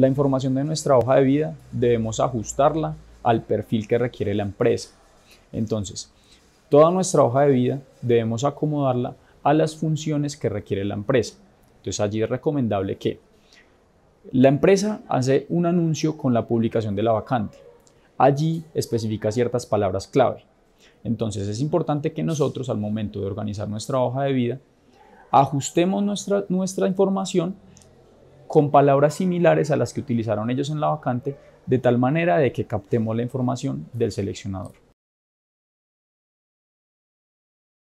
La información de nuestra hoja de vida debemos ajustarla al perfil que requiere la empresa. Entonces, toda nuestra hoja de vida debemos acomodarla a las funciones que requiere la empresa. Entonces allí es recomendable que la empresa hace un anuncio con la publicación de la vacante. Allí especifica ciertas palabras clave. Entonces es importante que nosotros al momento de organizar nuestra hoja de vida ajustemos nuestra, nuestra información con palabras similares a las que utilizaron ellos en la vacante, de tal manera de que captemos la información del seleccionador.